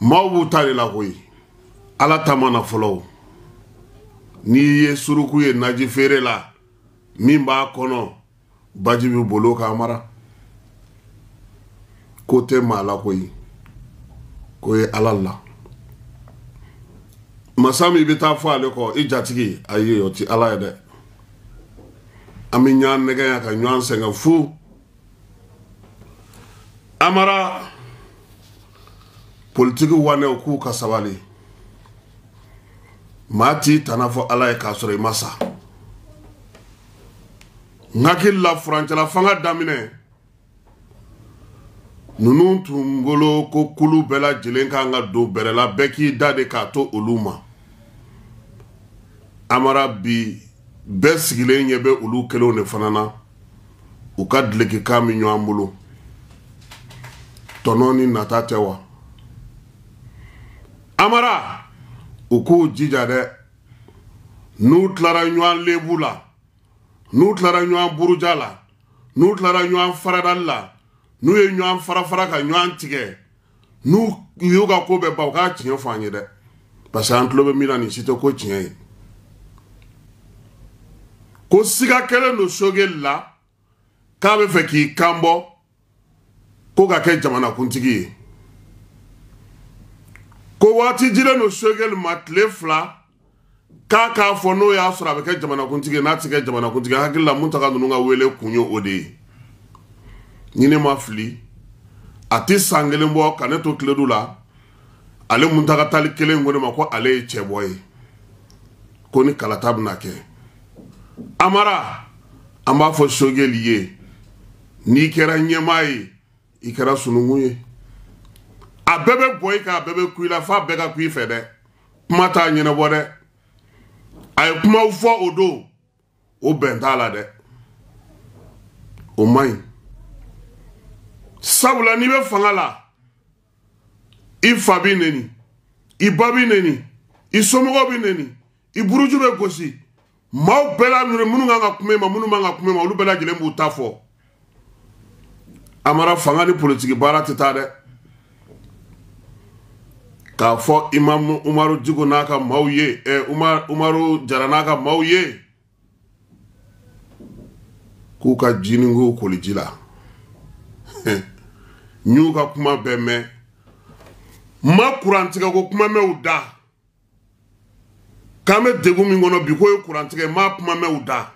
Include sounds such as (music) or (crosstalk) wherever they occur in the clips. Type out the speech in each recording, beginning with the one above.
maaw b'u ta de la koyi ala ta ma na fɔlɔ n'i ye suruku ye naji feere la min b'a kɔnɔ baji bɛ bolo k'a mara ko tɛ maa la koyi ko ye ala la masa min bɛ taa fɔ ale kɔ i jatigi ayi o ti ala ye dɛ an bɛ ɲɔgɔn nɛgɛ yan ka ɲɔgɔn sɛgɛn fu amara. politiki wanɛw k'u ka sabali maa t'i tana fɔ ala ye k'a sɔrɔ i ma sa n hakili la furancɛla fanga daminɛ ninnu tun bolo ko kulu bɛɛ lajɛlen kan ka don bɛrɛ la bɛɛ k'i da de k'a to olu ma amara bi bɛɛ sigilen ɲɛ bɛ olu kelenw de fana na u ka dilekikan min ɲɔgɔn bolo tɔnɔ ni nata tɛ wa amara u k'u jija dɛ n'u tilara ɲɔgɔn lebu la n'u tilara ɲɔgɔn buruja la n'u tilara ɲɔgɔn faradali la n'u ye ɲɔgɔn farafara ka ɲɔgɔn tigɛ n'u y'u ka ko bɛɛ ban u k'a tiɲɛ fɔ an ye dɛ parce que an tulo bɛ min na nin si tɛ ko tiɲɛ ye ko siga kɛlen don sogeli la k'a bɛ fɛ k'i kanbɔ ko ka kɛ jamanakuntigi ye ko waati dilen no sogɛli ma tile fila k'a k'a fɔ n'o y'a sɔrɔ a bɛ kɛ jamanakuntigi ye n'a tɛ kɛ jamanakuntigi hakili la muntaga ninnu ka wele kun ye o de ye ɲini ma fili a tɛ san kelen bɔ ka ne to tiledu la ale muntaga tali kelen ko ne ma ko ale ye cɛbɔ ye ko ni kalata bɛna kɛ amara an b'a fɔ sogɛli ye n'i kɛra ɲɛmaa ye i kɛra sununkun ye a bɛɛ bɛ bɔ i kan a bɛɛ bɛ ku i la f'a bɛɛ ka ku i fɛ dɛ kuma t'a ɲɛnabɔ dɛ a ye kumaw fɔ o don o bɛn t'a la dɛ o man ɲi sabula n'i bɛ fanga la i fa b'i neni i ba b'i neni i somɔgɔw b'i neni i buruju bɛ gosi maaw bɛɛ la minnu kan ka kuma i ma minnu man ka kuma i ma olu bɛɛ lajɛlen b'u ta fɔ amara fanga ni politiki baara tɛ taa dɛ k'a fɔ imamu umaru jigo n'a ka maaw ye ɛ umar umaru jara n'a ka maaw ye k'u ka jininkow koli la n (laughs) y'u ka kuma bɛɛ mɛn ma kurantigɛ ko kuma mɛn u da k'an bɛ degun min kɔnɔ bi k'o ye kurantigɛ ma kuma mɛn u da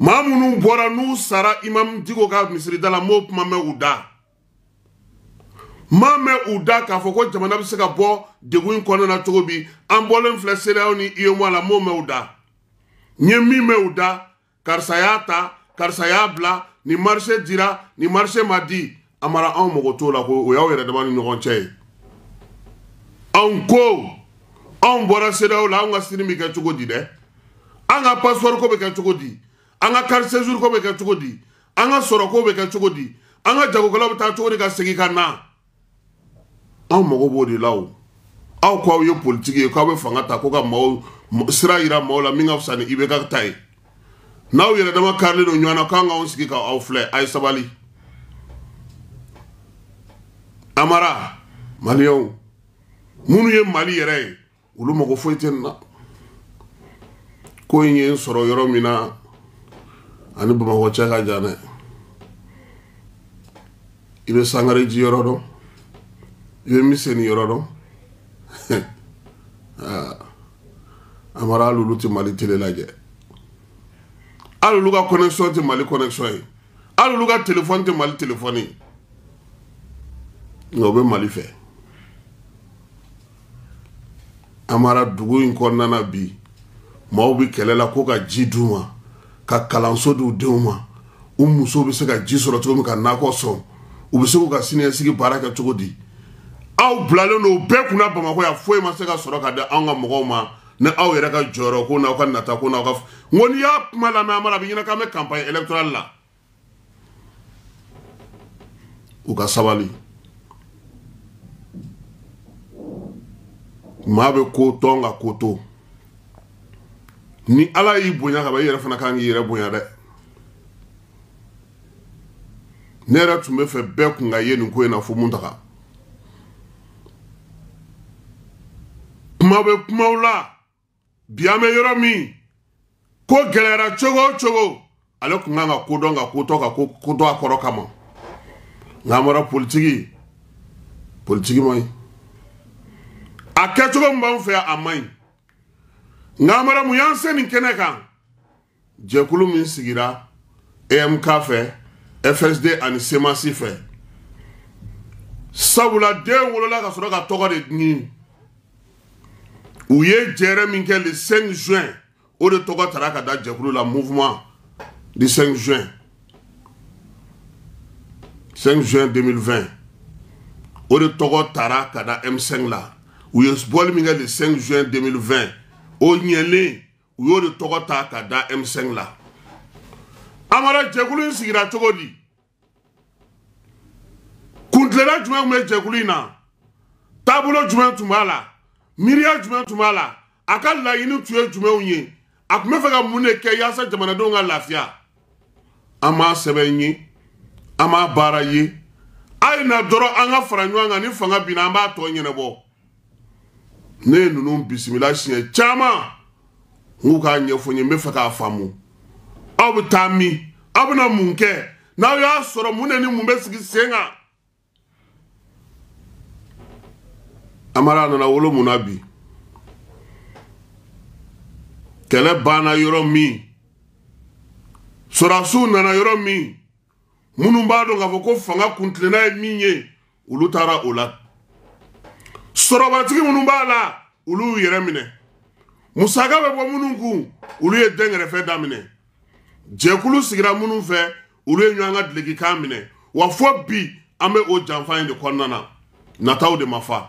maa minnu bɔra n'u sara imamu jigo ka misiri da la n m'o kuma mɛn u da. n m'a u da k'a fɔ ko jamana bɛ se ka bɔ degun in kɔnɔna na cogo bi an bɔlen filɛ seereyaw ni iomo la n m'o mɛn u da n ye min mɛn u da karisa y'a ta karisa y'a bila ni marise dira ni marise ma di a mara anw mago t'o la ko o y'aw yɛrɛ dama ni ɲɔgɔn cɛ ye anw ko anw bɔra seereyaw la anw ka sini bɛ kɛ cogo di dɛ an ka pasipɔri ko bɛ kɛ cogo di an ka kari sezuru ko bɛ kɛ cogo di an ka sɔrɔ ko bɛ kɛ cogo di an ka jagokɛlaw bɛ taa cogo di ka segin ka na. anw mago b'o de la o aw ko aw ye politiki ye k'aw bɛ fanga ta ko ka maaw sira yira maaw la min ka fisa ni i bɛ ka ta ye n'aw yɛrɛ dama karilen don ɲɔgɔn na k'an k'anw sigi k'aw filɛ a ye sabali amara maliyɛnw minnu ye mali yɛrɛ ye olu mago foyi tɛ nin na ko in ye n sɔrɔ yɔrɔ min na ani bamakɔ cɛ ka jan dɛ i bɛ sangare ji yɔrɔ dɔn yémi sẹni yɔrɔ dɔn amara alolu ti mali tele lajɛ alolu ka connection ti mali connection ye alolu ka téléphone ti mali téléphone ye nka o bɛ mali fɛ amara dugu in kɔnɔna na bi maaw bɛ kɛlɛ la ko ka ji di u ma ka kalanso di u denw ma u musow bɛ se ka ji sɔrɔ cogo min ka nakɔ sɔrɔ u bɛ se k'u ka siniɲɛsigi baara kɛ cogo di. aw bilalen don bɛɛ kunna bamakɔ yan foyi ma se ka sɔrɔ ka di anw ka mɔgɔw ma ni aw yɛrɛ ka jɔyɔrɔko n'aw ka natako n'aw ka n ko n'i y'a kuma lamɛn a mana a bɛ ɲɛna k'an bɛ campagne électorale la u ka sabali maa bɛ ko tɔn ka ko to ni ala y'i bonya ka ban i yɛrɛ fana kan k'i yɛrɛ bonya dɛ ne yɛrɛ tun bɛ fɛ bɛɛ kun ka ye nin ko in na fo mun taga kuma bɛ kumaw la bi an bɛ yɔrɔ min ko gɛlɛyara cogo o cogo ale tun kan ka kodɔn ka kotɔ ka kodɔ a kɔrɔ kama nka an bɔra politiki politiki man ɲi a kɛcogo min b'an fɛ yan a man ɲi nka an bɔra mun y'an se nin kɛnɛ kan jɛkulu min sigira amk e fɛ fsd ani semasi fɛ sabula den wolola ka sɔrɔ ka tɔgɔ de ɲini Ouye Djerè minge le 5 Juin, ouye Togo Tara kada Djekulu la mouvman li 5 Juin. 5 Juin 2020. Ouye Togo Tara kada M5 la. Ouye Sbole minge le 5 Juin 2020. Ouye Nyele, ouye Togo Tara kada M5 la. Amara Djekulu yon si gira Togo li. Kuntle la jume oume Djekulu yon nan. Taboulo jume oume touman la. miiriya jumɛn tun b'a la a ka laɲini tun ye jumɛnw ye a tun bɛ fɛ ka mun de kɛ yaasa jamanadenw ka lafiya an m'a sɛbɛn ye an m'a baara ye a ye na dɔrɔn an ka fara ɲɔgɔn kan ni fanga binna an b'a tɔ ɲɛnabɔ ne ye ninnu bisimila siɲɛ caman n k'u k'a ɲɛfɔ n ye n bɛ fɛ k'a faamu aw bɛ taa min aw bɛna mun kɛ n'aw y'a sɔrɔ mun de ni mun bɛ sigi sen kan amara nana wolo mun na bi kɛlɛ banna yɔrɔ min sɔrasiw nana yɔrɔ min minnu b'a dɔn k'a fɔ ko fanga kuntilenna ye min ye olu taara o la sɔrɔbatigi minnu b'a la olu y'u yɛrɛ minɛ musaka bɛ bɔ minnu kun olu ye dɛnkɛrɛfɛ daminɛ jɛkulu sigira minnu fɛ olu ye ɲɔgɔn ka dilekikan minɛ wa fɔ bi an bɛ o janfa in de kɔnɔna na nataw de ma fa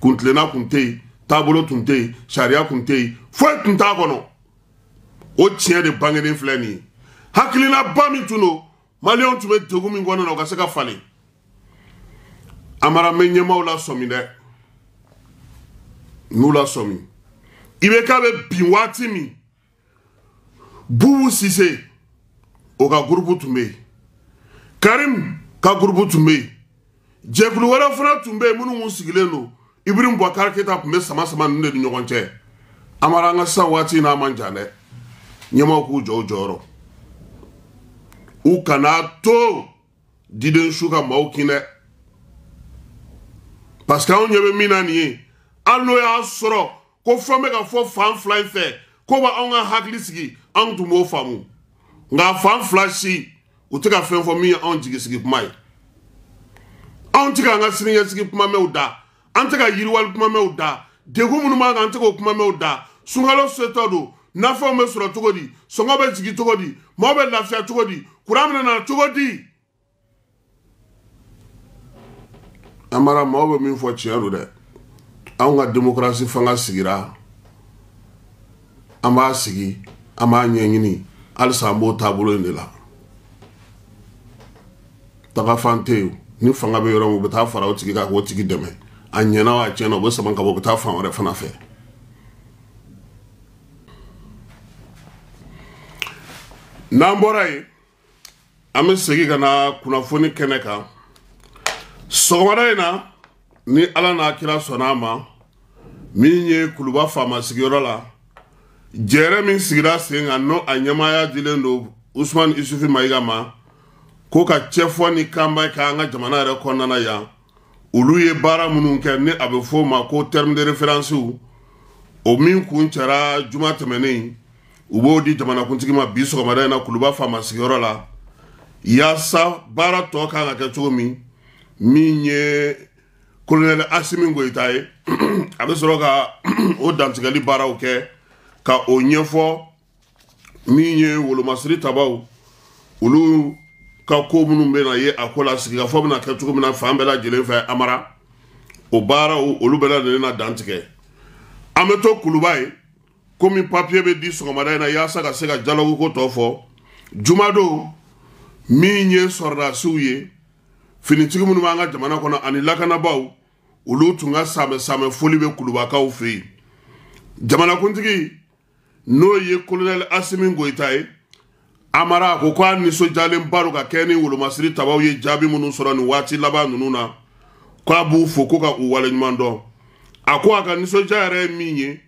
kuntilenna kun tɛ yen taabolo tun tɛ yen sariya tun tɛ yen foyi tun t'a kɔnɔ o tiɲɛ de bangenen filɛ nin ye hakilinaba min tun don maliyɛnw tun bɛ degun min kɔnɔna na o ka se ka falen amara n bɛ ɲɛmaaw lasɔmi dɛ n'u lasɔmi i bɛ k'a bɛ bin waati min bubu sise o ka gurupu tun bɛ yen karim ka gurupu tun bɛ yen jɛkulu wɛrɛ fana tun bɛ yen minnu tun sigilen don ibrim bɔkar keta tun bɛ sama sama ninnu de ni ɲɔgɔn cɛ an b'ara an ka sisan waati n'a man jan dɛ ɲɛmaaw k'u jɔ u jɔyɔrɔ u kana to diden su ka maaw kin dɛ parce que anw ɲɛ bɛ min na nin ye hali n'o y'a sɔrɔ ko fɛn bɛ ka fɔ fan fila in fɛ ko ba anw ka hakili sigi anw tun b'o faamu nka fan fila si u tɛ ka fɛn fɔ min ye anw jigisigi kuma ye anw tɛ k'an ka siniɲɛsigi kuma mɛn u da an tɛ ka yiriwali kumamɛw da degun minnu b'an kan an tɛ k'o kumamɛw da sunkalo setɔ don nafɛnw bɛ sɔrɔ cogo di sɔngɔ bɛ jigin cogo di maaw bɛ lafiya cogo di kuran bɛ na cogo di. an mara bɛ min fɔ tiɲɛ don dɛ anw ka demokarasi fanga sigira an b'a sigi an b'a ɲɛɲini halisa an b'o taabolo in de la tagafan tɛ yen ni fanga bɛ yɔrɔ min u bɛ taa fara o tigi kan k'o tigi dɛmɛ a ɲɛna wa a tiɲɛna u bɛ sama ka bɔ u bɛ taa fan wɛrɛ fana fɛ n'an bɔra yen an bɛ segin ka na kunnafoni kɛnɛ kan sɔgɔmada in na ni ala n'a kira sɔnna a ma min ye kuluba faama sigiyɔrɔ la jɛrɛ min sigira sen kan n'o a ɲɛmaaya dilen don usumani isufi mayiga ma ko ka cɛfɔ ni kanba kɛ an ka jamana yɛrɛ kɔnɔna na yan olu ye baara minnu kɛ ni a bɛ o ma ko terme de référence o min kun cɛra juma tɛmɛnen u b'o di jamanakuntigi ma bi sɔgɔmada in na kuluba faama sigiyɔrɔ la yaasa baara tɔ kan ka kɛ cogo min min ye kolonɛli asimi goyita ye a bɛ sɔrɔ ka o dantigɛli baaraw kɛ ka o ɲɛfɔ min ye wolomasiri tabaw olu ka ko minnu bɛ na ye a ko la sigikafɔ bɛna kɛ cogo min na fan bɛɛ lajɛlen fɛ amara o baaraw olu bɛɛ lajɛlen na dantigɛ an bɛ to kuluba ye komi papiye bɛ di sɔgɔmada in na yaasa ka se ka jalagu ko tɔ fɔ jumadon min ye sɔrɔdasiw ye finitigi minnu b'an ka jamana kɔnɔ ani lakanabaw olu tun ka samɛsamɛ foli bɛ kulubakaw fɛ yen jamanakuntigi n'o ye kolonɛli asimi goyita ye amara a ko ko a nisɔndiyalenba do ka kɛ ni wolomasiri tabaw ye jaabi minnu sɔrɔ nin waati laban ninnu na ko a b'u fo ko ka u waleɲuman dɔn a ko a ka nisɔndiya yɛrɛ ye min ye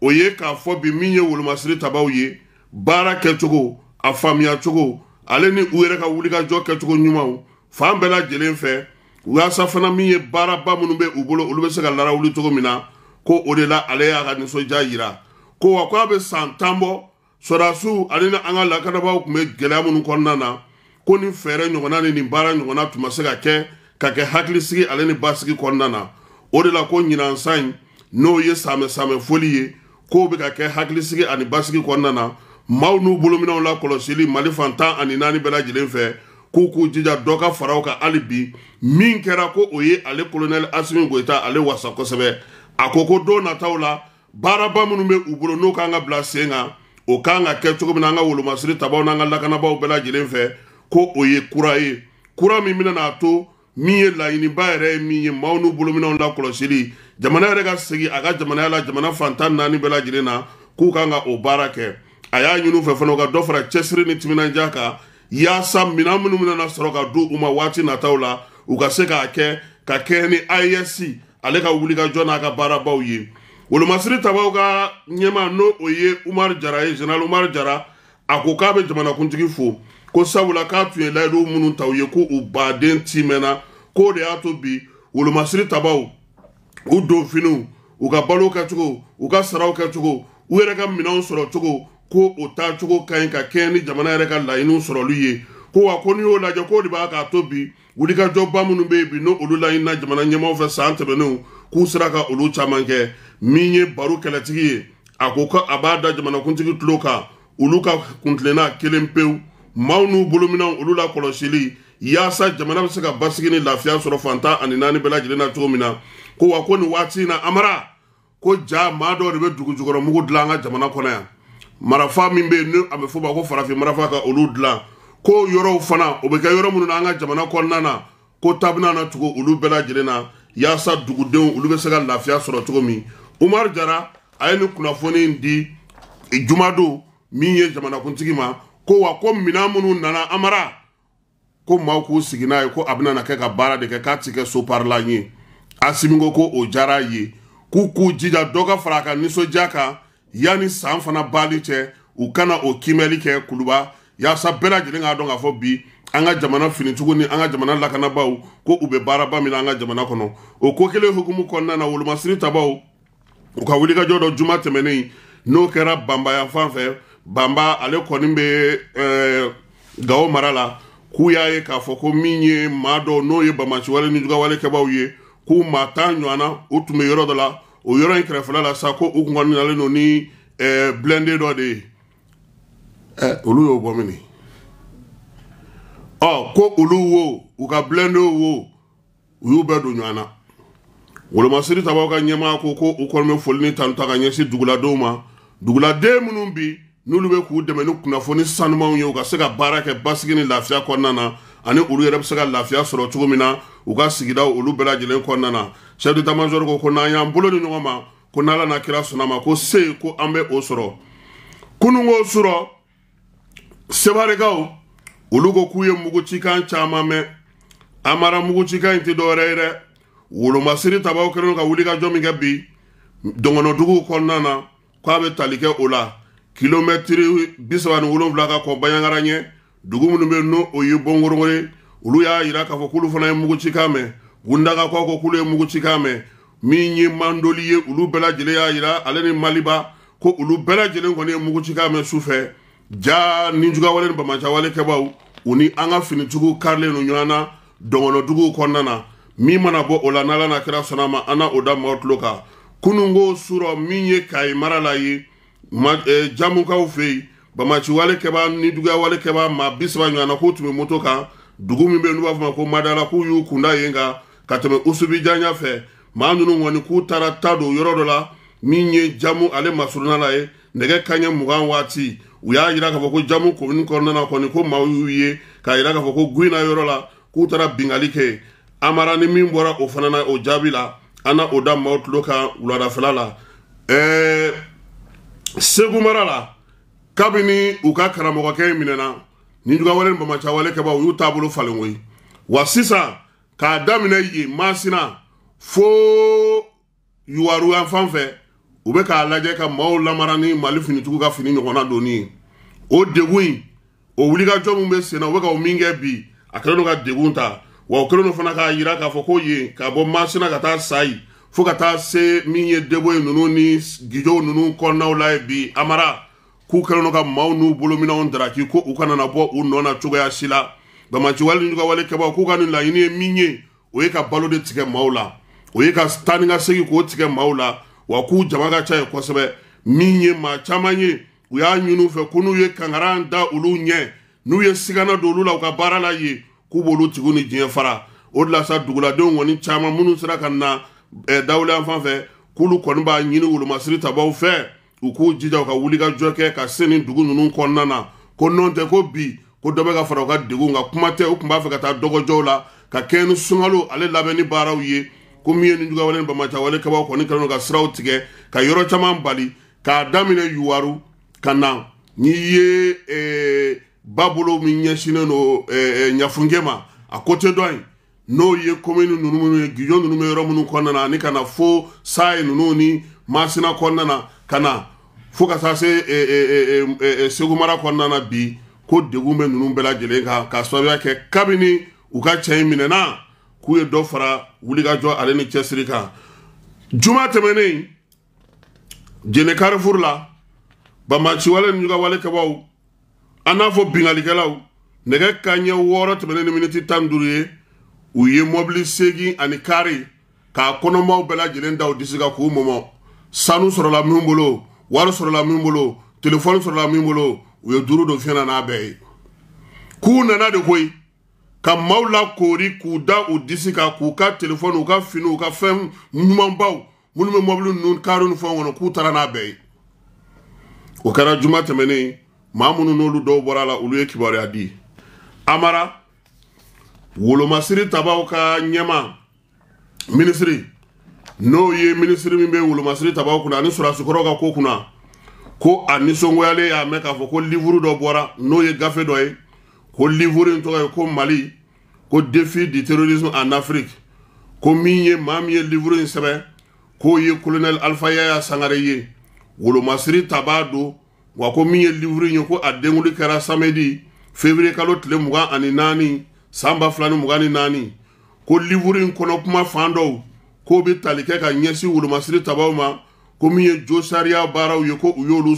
o ye k'a fɔ bi min ye wolomasiri tabaw ye baara kɛcogo a faamuya cogo ale ni u yɛrɛ ka wulikajɔ kɛcogo ɲumanw fan bɛɛ lajɛlen fɛ waasa fana min ye baaraba minnu bɛ u bolo olu bɛ se ka larawuli cogo min na ko o de la ale y'a ka nisɔndiya yira ko wa ko bɛ san tan bɔ sɔdasiw ani ni an ka lakanabaaw tun bɛ gɛlɛya minnu kɔnɔna na ko nin fɛɛrɛ ɲɔgɔnna ni nin baara ɲɔgɔnna tun ma se ka kɛ ka kɛ hakilisigi ale ni basigi kɔnɔna na o de la ko ɲinansan in n'o ye samɛsamɛ foli ye k'o bɛ ka kɛ hakilisigi ani basigi kɔnɔna na maaw n'u bolominɛw la kɔlɔsili mali fan tan ani naani bɛɛ lajɛlen fɛ k'u k'u jija dɔ ka faraw kan hali bi min kɛra ko o ye ale kolonɛli asimi goyita ale wasa kosɛbɛ a ko ko don nataw la baaraba minnu bɛ u bolo n'o kan ka bila sen kan o kan ka kɛ cogo min na an ka wolomasiri tabaw n'an ka lakanabaw bɛɛ lajɛlen fɛ ko o ye kura ye kura min bɛna a to min ye laɲiniba yɛrɛ ye min ye maw n'u bolominɛw lakɔlɔsili jamana yɛrɛ ka segi a ka jamanaya la jamana fantan naani bɛɛ lajɛlen na k'u kan ka o baara kɛ a y'a ɲini fɛ fana u ka dɔ fara cɛsiri ni timinandiya kan yaasa minɛn minw bɛna sɔrɔ ka du u ma waati nataw la u ka se k'a kɛ ka kɛɲɛ ni aes ale ka jɔ n'a ka baarabaw ye wolomasiri tabaw ka ɲɛma n'o o ye umaru jara ye eh, general umaru jara a ko k'a bɛ jamanakuntigi fo ko sabula k'a tun ye layidu minnu ta u ye ko u baden timɛnna k'o de y'a to bi wolomasiri tabaw u donfiniw u ka balo kɛcogo u ka saraw kɛcogo u yɛrɛ ka minɛnw sɔrɔ ko o taacogo ka ɲi ka kɛɲɛ ni jamana yɛrɛ ka laɲiniw sɔrɔli ye ko wa ko n'i y'o lajɛ k'o de b'a k'a to bi wulikajɔba minnu bɛ yen bi n'olu laɲinina jamana ɲɛmaaw fɛ san tɛmɛnenw k'u sera ka olu caman kɛ min ye baro kɛlɛtigi ye a ko ko a b'a da jamanakuntigi tulo kan olu ka kuntilenna kelen pewu maaw n'u bolominɛw olu la kɔlɔsili yaasa jamana bɛ se ka basigi ni lafiya sɔrɔ fantan ani naani bɛɛ lajɛlen na cogo min na ko wa ko nin waati in na amara ko ja maa dɔ de bɛ dugu jukɔrɔ mugu dilan an ka jamana kɔnɔ yan marafa min bɛ yen ni a bɛ fɔ o ma ko farafin marafa ka olu dilan ko yɔrɔw fana o bɛ kɛ yɔrɔ minnu na an ka jamana kɔnɔna na ko tabina na tugu olu bɛɛ lajɛlen na yaasa dugudenw olu bɛ se ka lafiya sɔrɔ cogo min umaru jara a ye nin kunnafoni di jumado min ye jamanakuntigi ma ko wa ko minan minnu nana amara ko maaw k'u sigi n'a ye ko a bɛna na kɛ ka baara de kɛ k'a ti kɛ soparila ye asimi ko ko o diyara a ye k'u k'u jija dɔ ka fara a ka nisɔndiya kan yanni san fana bali cɛ u kana o kimɛli kɛ kuluba yaasa bɛɛ lajɛlen k'a dɔn k'a fɔ bi an ka jamana finicogo ni an ka jamana lakanabaw ko u bɛ baaraba min na an ka jamana kɔnɔ o ko kelen hukumu kɔnɔna na wolomasiri tabaw u ka wulikajɔ dɔ juma tɛmɛnen n'o kɛra banbaya fan fɛ banba ale kɔni bɛ eh, gawo mara la k'u y'a ye k'a fɔ ko min ye maa dɔw n'o ye bamasiwale ni jugawale kɛbaw ye k'u maa tan ɲɔgɔnna u tun bɛ yɔrɔ dɔ la o yɔrɔ in kɛrɛfɛla la sa ko u kun kɔni nalen don ni eh, bilɛnden dɔ de ye eh, olu y'o bɔ min ɔ ko olu wo u ka bilendenw wo u y'u bɛɛ don ɲɔgɔn na wolomasiri tabaw ka ɲɛmaa ko ko u kɔni bɛ foli ni tanuta ka ɲɛsin duguladenw ma duguladen minnu bi n'olu bɛ k'u dɛmɛ ni kunnafoni sanumanw ye u ka se ka baara kɛ basigi ni lafiya kɔnɔna na ani olu yɛrɛ bɛ se ka lafiya sɔrɔ cogo min na u ka sigidaw olu bɛɛ lajɛlen kɔnɔna na sɛdu tamasɔri ko ko n'an y'an bolo ni ɲɔgɔn ma ko n'ala n'a kira sɔnna ma ko se ko an bɛ o sɔrɔ kunungo sɔrɔ sebarikaw olu ko k'u ye mugucikan caman mɛn amara mugucikan in tɛ dɔwɛrɛ ye dɛ wolomasiri tabaw kɛlen ka wuli ka jɔ min kɛ bi dɔngɔnɔduguw kɔnɔna na k'a bɛ tali kɛ o la kilomɛtiri bi saba ni wolonwula ka kɔn bayangara ɲɛ dugu minnu bɛ n'o o ye bɔnkorongore olu y'a yira k'a fɔ k'olu fana ye mugucikan mɛn wundagakaw ko k'olu ye mugucikan mɛn min ye mandoli ye olu bɛɛ lajɛlen y'a yira ale ni maliba ko olu bɛɛ lajɛlen kɔni ye mugucikan mɛn sufɛ ja ni jugawale ni bamananjawale kɛbaaw uni an ka finitigiw karilen don ɲɔgɔn na dɔngɔnɔtigiw kɔnɔna na min mana bɔ o la n'ala na kira sɔnna a ma an na o da mɔgɔ tulo kan kununko surɔ min ye kayi mara la ye ma ɛ jamukaw fɛ yen bamati wale kɛ baa ni duguya wale kɛ baa maa bi saba ɲɔgɔn na k'o tun bɛ moto kan dugu min bɛ yen n'u b'a fɔ o ma ko madala k'u y'u kunda yen kan ka tɛmɛ usubi janya fɛ maa ninnu kɔni k'u taara ta don yɔrɔ dɔ la min ye jamu ale masurunna la ye nɛgɛ kanɲɛ mugan waati u y'a yira k'a fɔ ko jamu komini kɔnɔna na kɔni ko maaw y'u ye k'a yira k'a fɔ ko gwina yɔrɔ la k'u taara bingali kɛ amara ni min bɔra o fana na o jaabi la an na o da maaw tulo kan wuladafɛla la eh, ɛɛ segu mara la kabini u ka karamɔgɔkɛ in minɛna nin jugawale ni bamacawale kɛba u y'u taabolo falen koyi wa sisan k'a daminɛ yen masina fo yuwaru yan fan fɛ u bɛ k'a lajɛ ka maaw lamara ni mali finitigiw ka fini ɲɔgɔnna donni ye o degun in o wulikajɔ min bɛ senna u bɛ ka o min kɛ bi a kɛlen don ka degun ta wa o kɛlen don fana k'a yira k'a fɔ ko yen ka bɔ masina ka taa sa yen fo ka taa se min ye debo ye ninnu ni gijo ninnu kɔnɔnaw la ye bi amara k'u kɛlen don ka maaw n'u bolominɛnw daraki ko u kana na bɔ u nɔ na cogoya si la bamati wale ninnu ka wale kɛbaaw k'u ka nin laɲini ye min ye o ye ka balo de tigɛ maaw la o ye ka taa ni ka segin k'o tigɛ maaw la wakuudza vakachaya kwose ve minye machamanye uya nyunufe kuno uye kangaranda ulu nye nuye sikana do ulula ukabara la ye kubo ulu tikuni jinye fara odila sa dugula de ungoni chama munu sira kanna eh, daule anfanfe kulu kwa nba nyini ulu masiri taba ufe uku jija uka ulika jweke ka seni dugu nunu kwa nana konote ko bi ko dobe ka fara uka digu nga kumate ukumbafe kata dogo jola ka kenu sungalu ale labe ni bara uye kumiyeni njuga wale mbamacha wale kaba wakoni kalano ka sira utike ka yoro chama mbali ka damine yuwaru kana niye e, babulo minyashine no e, e, nyafungema akote doain no ye komeni nunu munu ye gijon nunu me yoro munu kwa ni kana fo sae nunu ni masina kwa nana kana fo kasa se e, e, e, e, e, e, segu mara kwa nana bi ko degume nunu mbela jelenga ka, ka swabia ke kabini uka chayi minena na k'u ye dɔ fara wulikajɔ ale ni cɛsiri kan juma tɛmɛnen jɛnɛ karifuru la wale ni ɲugawale kɛbaw an n'a fɔ bingalikɛlaw nɛgɛ ka ɲɛ wɔɔrɔ tɛmɛnen ni miniti tan duuru ye u ye mɔbili segin ani kaari k'a kɔnɔmaw bɛɛ lajɛlen da u disi kan k'u mɔmɔ sanu sɔrɔla min bolo wari sɔrɔla min bolo telefɔni sɔrɔla min bolo u ye duuru don fiɲɛ na n'a bɛɛ ye k'u nana de koyi ka maaw lakori k'u da u disi kan k'u ka telefɔni u ka fini u ka fɛn ɲumanbaw minnu bɛ mɔbili ninnu kari ni fɛnw kɔnɔ k'u taara n'a bɛɛ ye o kɛra juma tɛmɛnen maa minnu n'olu dɔw bɔra a la olu ye kibaruya di amara wolomasiri tabaw ka ɲɛma minisiri n'o ye minisiri min bɛ wolomasiri tabaw kunna ani surasikɔrɔw ka ko kunna ko a nisɔngoyalen y'a mɛn k'a fɔ ko livuru dɔ bɔra n'o ye gafe dɔ ye ko livre in tɔgɔ ye ko mali ko défi du terrorisme en afrique ko min ye maa min livre k'o ye colonel alpha yaya sangare ye wolomasiri ta wa ko min ye livre ko samedi février kalot le mugan aninani, samba san ba fila ni mugan ni naani ko livre in kɔnɔ kuma fan dɔw k'o bɛ tali kɛ ka ɲɛsin tabaw ma ko min ye jo sariya baaraw ye u y'olu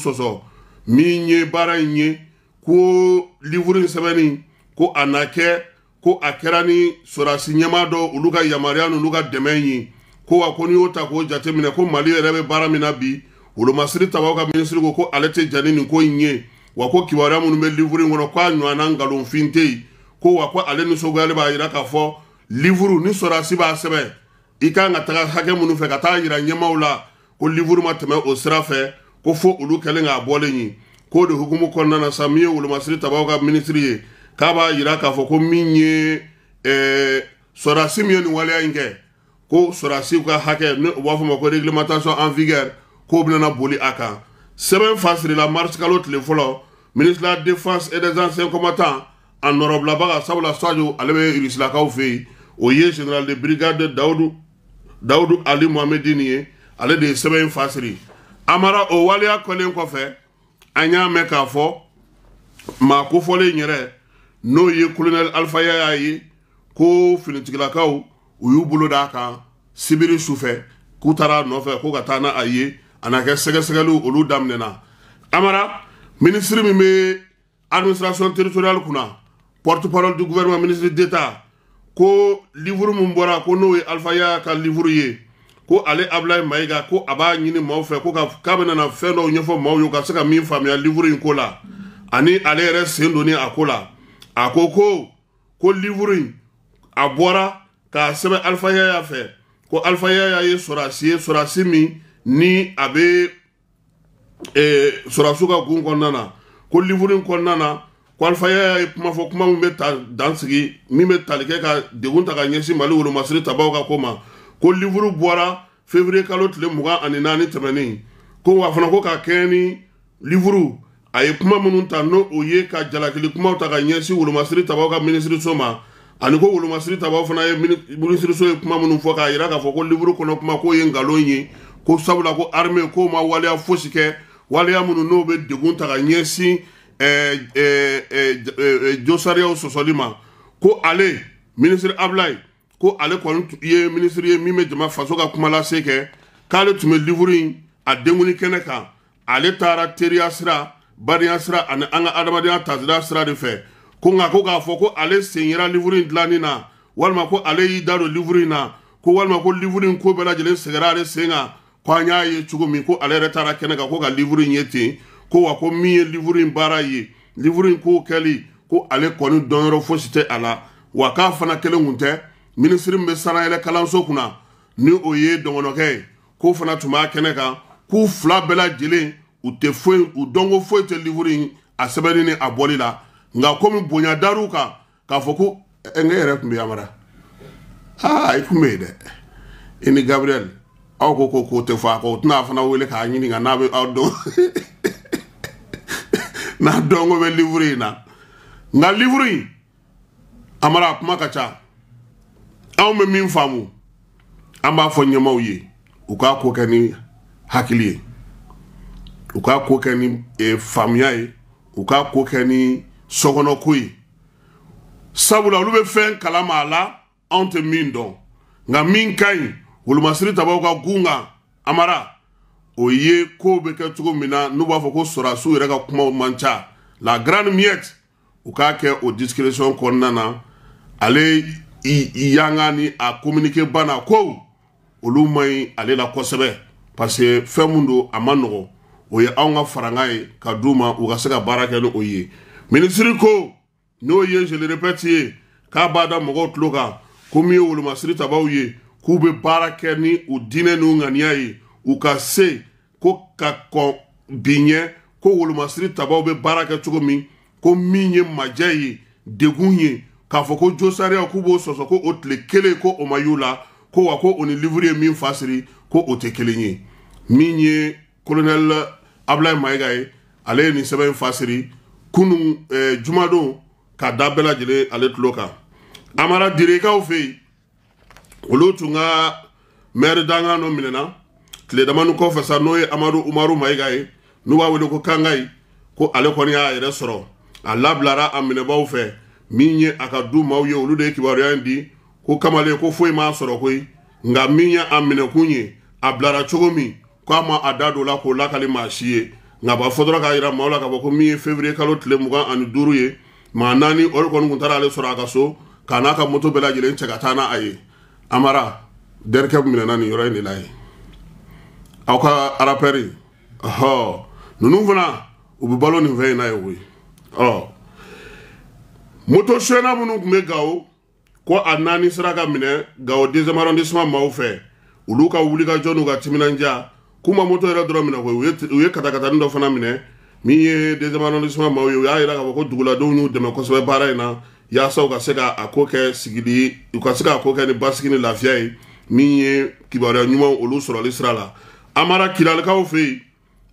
ko livuru in sɛbɛnni ko a na kɛ ko a kɛra ni sɔrasi ɲɛmaa dɔ olu ka yamaruya n'olu ka dɛmɛ ye ko wa ko n'i y'o ta k'o jate ko mali yɛrɛ bɛ baara min na bi wolomasiri tabaw ka minisiri ko ko ale tɛ ja ni nin ko in ye wa ko kibaruya minnu bɛ livuru in kɔnɔ k'a ɲɔgɔnna nkalonfin tɛ yen ko wa ko ale nisɔngoyalen b'a jira k'a fɔ livuru ni sɔrasi b'a sɛbɛn i kan ka taga hakɛ minnu fɛ ka taa yira ɲɛmaaw la ko livuru ma tɛmɛ o sira fɛ ko fo olu kɛlen k'a bɔlen ye k'o de hukumu kɔnɔna na sa min ye wolomasiri tabaw ka minisiri ye k'a b'a yira k'a fɔ ko min ye ɛɛ eh, sɔrasi min ye nin waleya in kɛ ko sɔrasiw ka hakɛ ni u b'a fɔ ma ko réglementation en vigueur k'o bɛna boli a kan sɛbɛn fasirila marisi kalo tile fɔlɔ ministre de la défense et des anciens combattants a nɔrɔbilabaga sabula sajo ale bɛ irisilakaw fɛ yen o ye général de brigade dawudu dawudu ali mohamedini ye ale de ye sɛbɛn in fasiri amara o waleya kɔlen kɔfɛ an y'a mɛn k'a fɔ maa kofɔlen yɛrɛ n'o ye kolonɛli alifaya y'a ye ko finitigilakaw u y'u bolo d'a kan sibiri sufɛ k'u taara a nɔfɛ ko ka taa n'a ye a na kɛ sɛgɛsɛgɛliw olu daminɛna amara minisiri min bɛ administration territorial kunna porte parole du gouvernement ministre d'etat ko livre min bɔra ko n'o ye alifaya ka livre ye ko ale abulayi mayiga ko a b'a ɲini maaw fɛ ko k'a bɛna fɛn dɔw ɲɛfɔ maaw ye u ka se ka min faamuya livuru in ko la ani ale yɛrɛ sen donni a ko la a ko ko ko livuru in a bɔra k'a sɛbɛn alifa yaya fɛ ko alifa yaya ye sɔrasi ye sɔrasi min ni a bɛ eh, sɔrasiw ka gun kɔnɔna na ko livuru in kɔnɔna na ko alifa yaya ye kuma fɔ kuma min bɛ ta dansigi min bɛ tali kɛ ka degun ta ka ɲɛsin mali wolomasiri tabaw ka ko ma ko livuru bɔra février kalo tile mugan ani naani tɛmɛnen ko wa fana ko ka kɛɲɛ ni livuru a ye kuma minnu ta n'o o ye ka jalakili kumaw ta ka ɲɛsin wolomasiri tabaw ka minisiriso ma ani ko wolomasiri tabaw fana ye minisiriso ye kuma minnu fɔ k'a yira k'a fɔ ko livuru kɔnɔ kuma k'o ye nkalon ye ko sabula ko arme k'o ma waleya fosi kɛ waleya minnu n'o bɛ degun ta ka ɲɛsin ɛɛ josariyaw sɔsɔli ma ko ale minisiri abilayi ko ale kɔni ye minisiri ye min bɛ jama faso ka lase kɛ k'ale tun bɛ livre in a denkundi kɛnɛ kan ale taara teriya sira badenya sira ani an ka adamadenya tasira sira de fɛ ko nka ko k'a fɔ ko ale sen yera livre in dilanni na walima ko ale y'i da don livre in na ko walima ko livre in ko bɛɛ lajɛlen sɛgɛra ale sen kan ko an y'a ye cogo min ko ale yɛrɛ taara kɛnɛ kan ko ka livre in ye ten ko wa ko min ye livre in baara ye livre in k'o kɛli ko ale kɔni dɔnyɔrɔ fosi tɛ a la wa k'a fana kelen kun tɛ minisiri min bɛ sanayɛlɛ kalanso kunna ni o ye dɔngɔnɔkɛ ye k'o fana tun b'a kɛnɛ kan k'u fila bɛɛ lajɛlen u tɛ foyi u dɔnko foyi tɛ livuru in a sɛbɛnni ni a bɔli la nka komi bonya dar'u kan k'a fɔ ko ɛ ne yɛrɛ tun bɛ yamara aa i tun bɛ yen dɛ i ni gabriel aw ko ko (laughs) k'o tɛ fɔ a kɔ o tɛna fana wele k'a ɲininka n'a bɛ aw dɔn n'a dɔnko bɛ livuru in na nka livuru in amara a kuma ka ca. anw bɛ min faamu an b'a fɔ ɲɛmaw ye u k'a ko kɛ ni hakili ye u k'a ko kɛ ni e, faamuya ye u k'a ko kɛ ni sɔkɔnɔko ye sabula olu bɛ fɛn kalama a la anw tɛ min dɔn nka min ka ɲi wolomasiri tabaw ka gun kan amara o ye kow bɛ kɛ cogo min na n'u b'a fɔ ko sɔrasiw yɛrɛ ka kumaw man ca la grande miette u k'a kɛ o discrétion kɔnɔna na ale i, i yanga ni a communiqué ba na kow olu man ɲi ale la kosɛbɛ parce que fɛn mun don a man nɔgɔ o ye anw ka faranga ye ka d'u ma u ka se ka baara kɛ ni o ye minisiri ko n'o ye je le répète ye k'a b'a da mɔgɔw tulo kan ko min ye wolomasiri tabaw ye k'u bɛ baara kɛ ni u diinɛ n'u ŋaniya ye u ka se ko ka kɔn bi ɲɛ ko wolomasiri tabaw bɛ baara kɛ cogo min ko min ye majɛ ye degun ye k'a fɔ ko jo sariyaw k'u b'o sɔsɔ ko o tile kelen ko o ma y'u la ko wa ko o ni liviri ye min fasiri ko o tɛ kelen ye min ye kolonɛli abilayi mayiga ye ale ye nin sɛbɛn fasiri kunun eh, jumadon ka da bɛɛ lajɛlen ale tulo kan amara dirikaw fɛ yen olu tun ka mɛri dangan dɔ minɛna tile damani kɔfɛ sa n'o ye amadu umaru mayiga ye n'u b'a wele ko kankayi ko ale kɔni y'a yɛrɛ sɔrɔ a labilara a minɛbaw fɛ minye akaduma uye olude ekibaru yandi ko kamale ko foyi ma sɔrɔ koyi nga minye a minɛ kun ye a bilara cogo min ko a ma a da do la k'o lakali maa si ye nga ba fɔ dɔrɔn k'a yira maaw la k'a fɔ ko min ye fevrier kalo tile mugan ani duuru ye maa naani o de kɔni tun taara ale sɔrɔ a ka so k'a n'a ka moto bɛɛ lajɛlen cɛ ka taa n'a ye amara dɛrikɛ minɛna nin yɔrɔ in de la ye aw ka arapɛri ɔhɔ ninnu fana u bɛ balo nin fɛn in na ye o oh. ye ɔ moto suyɛnna minnu tun bɛ gawo ko a naani sera ka minɛ gawo deuxième arrondissement maaw fɛ olu ka wulikajɔ n'u ka timinandiya k'u ma moto yɛrɛ dɔrɔn minɛ koyi u ye katakatani dɔ fana minɛ min ye deuxième arrondissement maaw ye u y'a yira k'a fɔ ko duguladenw y'u dɛmɛ kosɛbɛ baara in na yaasa u ka se k'a ko kɛ sigili u ka se k'a ko kɛ ni basigi ni lafiya ye min ye kibaruya ɲumanw olu sɔrɔli sira la amara kilalikaw fɛ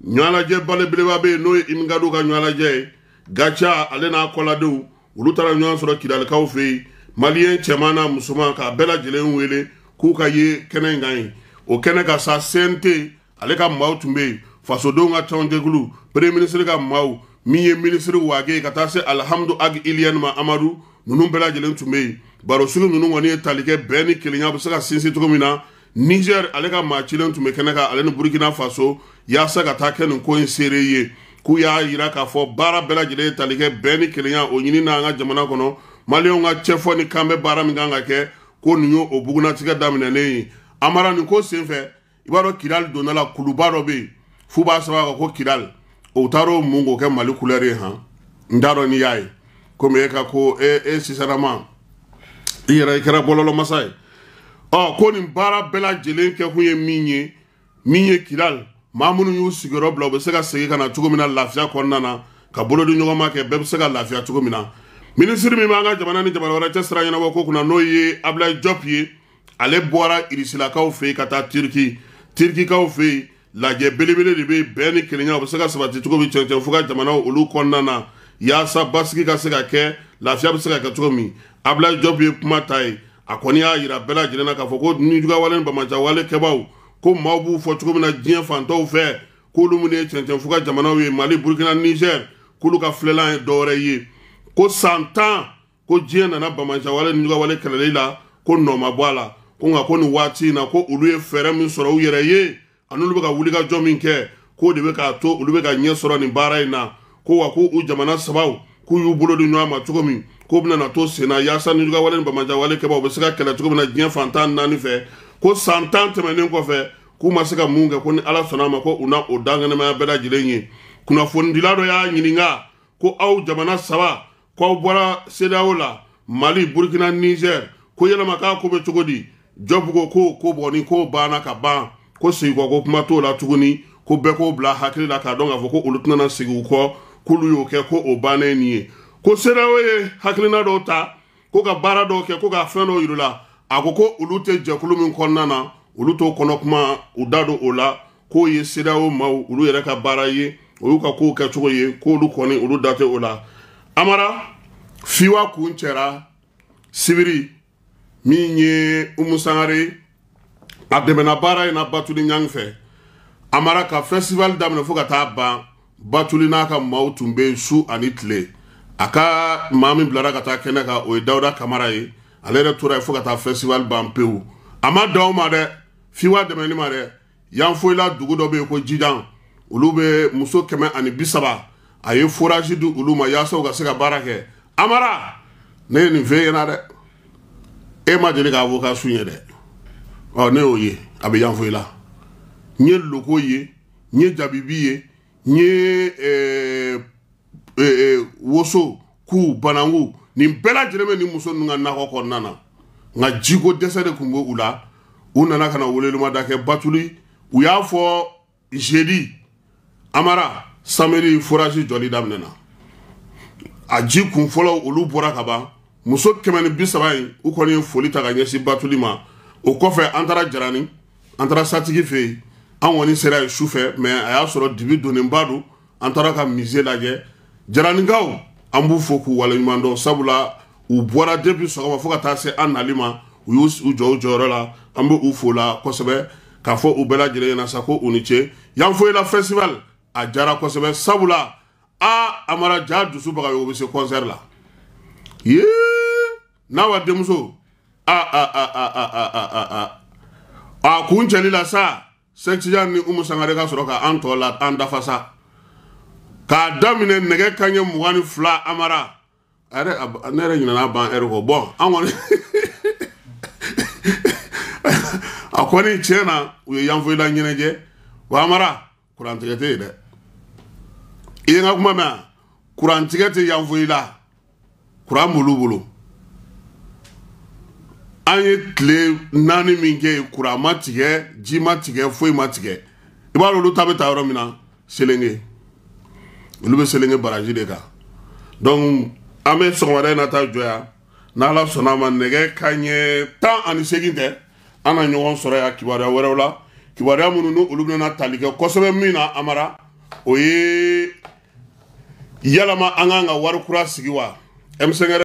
yen ɲɔgɔnlajɛ belebeleba bɛ yen n'o ye imikadu ka ɲɔgɔnlajɛ ye gaca ale n'a kɔladenw olu taara ɲɔgɔn sɔrɔ kidalikaw fɛ yen maliyɛn cɛman na musoman k'a bɛɛ lajɛlen wele k'u ka ye kɛnɛ in kan yen o kɛnɛ ka sa cnt ale ka maaw tun bɛ yen fasodenw ka cɛmancɛkulu pere minisiri ka maaw min ye minisiri waage ka taa se alihamudu agi iliyɛni ma amadu ninnu bɛɛ lajɛlen tun bɛ yen barosigi ninnu kɔni ye talikɛ bɛɛ ni kelenya bɛ se ka sinsin cogo min na niger ale ka maa cilen tun bɛ kɛnɛ kan ale ni burukina faso yaasa ka taa kɛ nin ko in seere ye. k'u y'a yira k'a fɔ baara bɛɛ lajɛlen tali kɛ bɛɛ ni kelenya o ɲini n'an ka jamana kɔnɔ maliyɛnw ka cɛfɔ ni kanbɛ baara min kan ka kɛ ko nin y'o bugunatigɛ daminɛlen ye a mara nin ko senfɛ i b'a dɔn kidali donna la kuluba dɔ be yen f'u b'a sɛbɛn a ko kidali o taar'o mun k'o kɛ mali kulɛri ye han n t'a dɔn n'i y'a ye komi e ka ko e e sisanama i yɛrɛ i kɛra bɔlɔlɔmasa ye ɔ ko nin baara bɛɛ lajɛlen kɛ ye min ye min ye kidali maa minnu y'u sigiyɔrɔ bila u bɛ se ka segin ka na cogo min na lafiya kɔnɔna na ka bolodi ɲɔgɔnma kɛ bɛɛ bɛ se ka lafiya cogo min na minisiri min b'an ka jamana ni jamana wɛrɛ cɛ sira ɲɛnabɔ ko kunna n'o ye abilayi jɔp ye ale bɔra irisilakaw fɛ yen ka taa tiriki tirikikaw fɛ yen lajɛ belebele de bɛ bɛn ni kelenya u bɛ se ka sabati cogo min cɛncɛn fo ka jamanaw olu kɔnɔna na yaasa basigi ka se ka kɛ lafiya bɛ se ka kɛ cogo min abilayi jɔp ye kuma ta ye a kɔni y'a yira bɛɛ lajɛlen na k'a fɔ ko nijugawale ni bamananjawale kɛbaaw ko maaw b'u fɔ cogo min na diɲɛ fantanw fɛ k'olu minnu ye cɛncɛn fuga jamanaw ye mali burukina nizɛri k'olu ka filɛlan ye dɔwɛrɛ ye ko san tan ko diɲɛ nana bamananwale ni ɲugawale kɛlɛli la ko nɔ ma bɔ a la ko nka ko nin waati in na ko olu ye fɛɛrɛ min sɔrɔ u yɛrɛ ye ani olu bɛ ka wulikajɔ min kɛ k'o de bɛ k'a to olu bɛ ka ɲɛ sɔrɔ nin baara in na ko wa ko u jamana sabaw k'u y'u bolo di ɲɔgɔn ma cogo min k'u bɛna na to sen na yaasa ni ɲugawale ni bamananwale kɛbaaw bɛ se ka kɛlɛ cogo min na diɲɛ fantan naani fɛ ko san tan tɛmɛnen kɔfɛ k'u ma se ka mun kɛ ko ni ala sɔnna a ma ko u na o dankɛnɛmaya bɛɛ lajɛlen ye kunnafonidila dɔ y'a ɲininka ko aw jamana saba k'aw bɔra sedaw la mali burukina nizɛri ko yɛlɛma k'a ko bɛ cogo di jɔbugu ko ko bɔ ko banna ka ban ko sigikɔ ko kuma t'o la tuguni ko bɛɛ k'o bila hakili la k'a dɔn k'a fɔ ko olu tɛnana sigi u kɔ k'olu y'o kɛ ko o bannen nin ye ko sedaw ye hakilina dɔw ta ko ka baara dɔw kɛ ko ka fɛn dɔw yir'u la a ko ko olu tɛ jɛkulu min kɔnɔna na olu t'o kɔnɔ kuma u da don o la k'o ye seereyaw maaw olu yɛrɛ ka baara ye o y'u ka kow kɛcogo ye k'olu kɔni olu da tɛ o la amara fiwa kun cɛra sibiri min ye umu a dɛmɛna baara in na batuli ɲaŋ fɛ amara ka fɛstivali daminɛ fɔɔ ka taa ban batuli n'a ka maw tun be su ani tile a ka maa min bilara ka taa kɛnɛ kan o ye dawuda kamara ye ale yɛrɛ tora yen fo ka taa festival ban pewu a ma dan o ma dɛ f'i wa dɛmɛli ma dɛ yan foyila dugu dɔ bɛ yen ko jidan olu bɛ muso kɛmɛ ani bi saba a ye forage di olu ma yaasa u ka se ka baara kɛ amara ne ye nin f'e ɲɛna dɛ e ma deli k'a fɔ k'a sun ye dɛ ɔ ne y'o ye a bɛ yan foyila n ye loko ye n ye jabibi ye n ye ɛɛ ɛɛ woso k'u bananku nin bɛɛ lajɛlen bɛ nin muso ninnu ka nakɔ kɔnɔna na nka jiko dɛsɛ de tun bɛ u la u nana ka na welewelemada kɛ batuli u y'a fɔ zedi amara samedi forage jɔli daminɛna a ji kun fɔlɔ olu bɔra ka ban muso kɛmɛ ni bi saba in u kɔni ye foli ta ka ɲɛsin batuli ma o kɔfɛ an taara jarani an taara satigi fɛ yen an kɔni sera yen sufɛ mɛ a y'a sɔrɔ dibi donnenba don an taara ka mize lajɛ jaraninkaw an b'u fo k'u waleɲuman dɔn sabula u bɔra depuis sɔgɔma fɔɔ ka taa se an nali ma u y'u jɔ u jɔyɔrɔ la an be u fo la kosɛbɛ k'a fɔ u bɛɛ lajɛlen ɲɛna sa ko u ni ce yan foyila festival a jara kosɛbɛ sabula a amara ja dusu baga ye o be se concert la ye n'a wa denmuso a a a a a a a a a a kun cɛli la sa sexijan ni umu sangare ka sɔrɔ ka an tɔ la an dafa sa k'a daminɛ nɛgɛ kanɲɛ mugan ni fila amara ne yɛrɛ ɲinɛna ban ɛri kɔ bɔn an kɔni a (laughs) kɔni tiɲɛ na u ye yanfoyila ɲɛnajɛ wa amara kurantigɛ tɛ yen dɛ i ye n ka kuma mɛn a kurantigɛ tɛ yanfoyila kuran b'olu bolo an ye tile naani min kɛ yen kuran ma tigɛ ji ma tigɛ foyi ma tigɛ i b'a dɔn olu ta bɛ taa yɔrɔ min na selenge olu bɛ selenge baraji de kan donc an bɛ sɔgɔmada in na taa jɔ yan n'ala sɔnna a ma nɛgɛ kanɲɛ tan ani seegin tɛ an na ɲɔgɔn sɔrɔ yan kibaruya wɛrɛw la kibaruya minnu ni olu bɛna tali kɛ kosɛbɛ min na amara o ye yalama an kan ka wari kura sigi wa m5